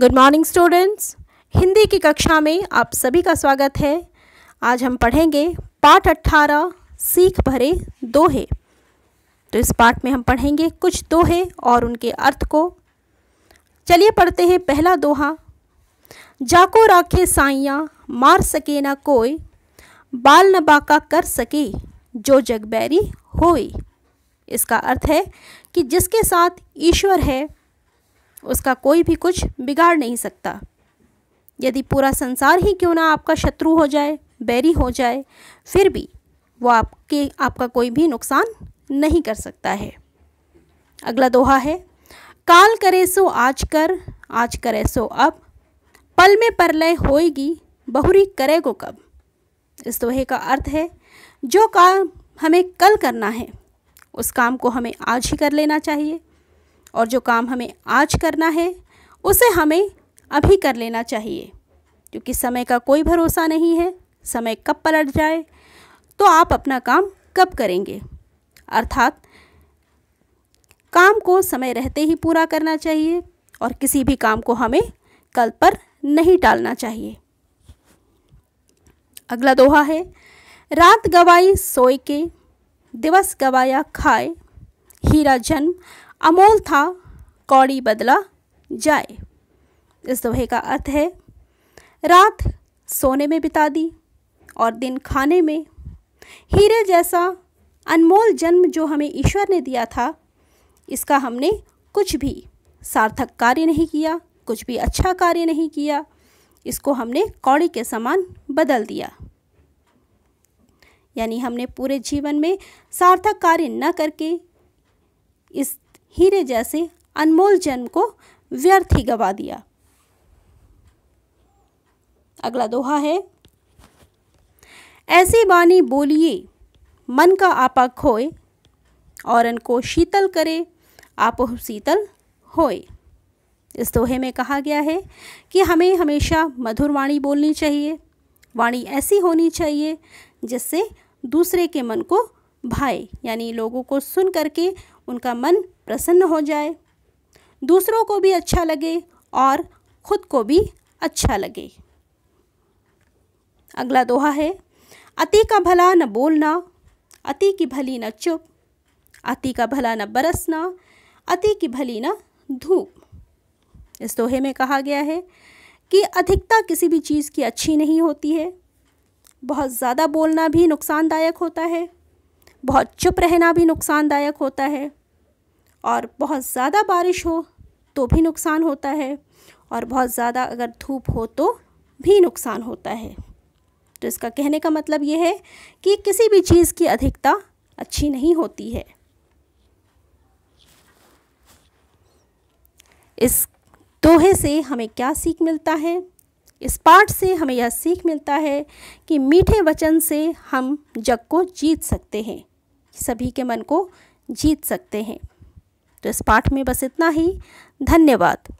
good morning students Hindi की कक्षा में आप सभी का स्वागत है आज हम पढ़ेंगे पाठ अट्ठारह सीख भरे दोहे तो इस पाठ में हम पढ़ेंगे कुछ दोहे और उनके अर्थ को चलिए पढ़ते हैं पहला दोहा जाको राखे साइया मार सके ना कोई बाल न बाका कर सके जो जगबैरी होई इसका अर्थ है कि जिसके साथ ईश्वर है उसका कोई भी कुछ बिगाड़ नहीं सकता यदि पूरा संसार ही क्यों ना आपका शत्रु हो जाए बैरी हो जाए फिर भी वो आपके आपका कोई भी नुकसान नहीं कर सकता है अगला दोहा है काल करे सो आज कर आज करे सो अब पल में परलय होएगी बहुरी करे को कब इस दोहे का अर्थ है जो काम हमें कल करना है उस काम को हमें आज ही कर लेना चाहिए और जो काम हमें आज करना है उसे हमें अभी कर लेना चाहिए क्योंकि समय का कोई भरोसा नहीं है समय कब पलट जाए तो आप अपना काम कब करेंगे अर्थात काम को समय रहते ही पूरा करना चाहिए और किसी भी काम को हमें कल पर नहीं टालना चाहिए अगला दोहा है रात गवाई सोए के दिवस गवाया खाए हीरा जन्म अमोल था कौड़ी बदला जाए इस दोहे का अर्थ है रात सोने में बिता दी और दिन खाने में हीरे जैसा अनमोल जन्म जो हमें ईश्वर ने दिया था इसका हमने कुछ भी सार्थक कार्य नहीं किया कुछ भी अच्छा कार्य नहीं किया इसको हमने कौड़ी के समान बदल दिया यानी हमने पूरे जीवन में सार्थक कार्य न करके इस हीरे जैसे अनमोल जन्म को व्यर्थ ही गवा दिया अगला दोहा है ऐसी बानी बोलिए मन का आपा खोए और को शीतल करे आप शीतल होए इस दोहे में कहा गया है कि हमें हमेशा मधुर वाणी बोलनी चाहिए वाणी ऐसी होनी चाहिए जिससे दूसरे के मन को भाए यानी लोगों को सुन करके उनका मन प्रसन्न हो जाए दूसरों को भी अच्छा लगे और खुद को भी अच्छा लगे अगला दोहा है अति का भला न बोलना अति की भली न चुप अति का भला न बरसना अति की भली न धूप इस दोहे में कहा गया है कि अधिकता किसी भी चीज़ की अच्छी नहीं होती है बहुत ज़्यादा बोलना भी नुकसानदायक होता है बहुत चुप रहना भी नुकसानदायक होता है और बहुत ज़्यादा बारिश हो तो भी नुकसान होता है और बहुत ज़्यादा अगर धूप हो तो भी नुकसान होता है तो इसका कहने का मतलब ये है कि किसी भी चीज़ की अधिकता अच्छी नहीं होती है इस दोहे से हमें क्या सीख मिलता है इस पाठ से हमें यह सीख मिलता है कि मीठे वचन से हम जग को जीत सकते हैं सभी के मन को जीत सकते हैं तो इस पाठ में बस इतना ही धन्यवाद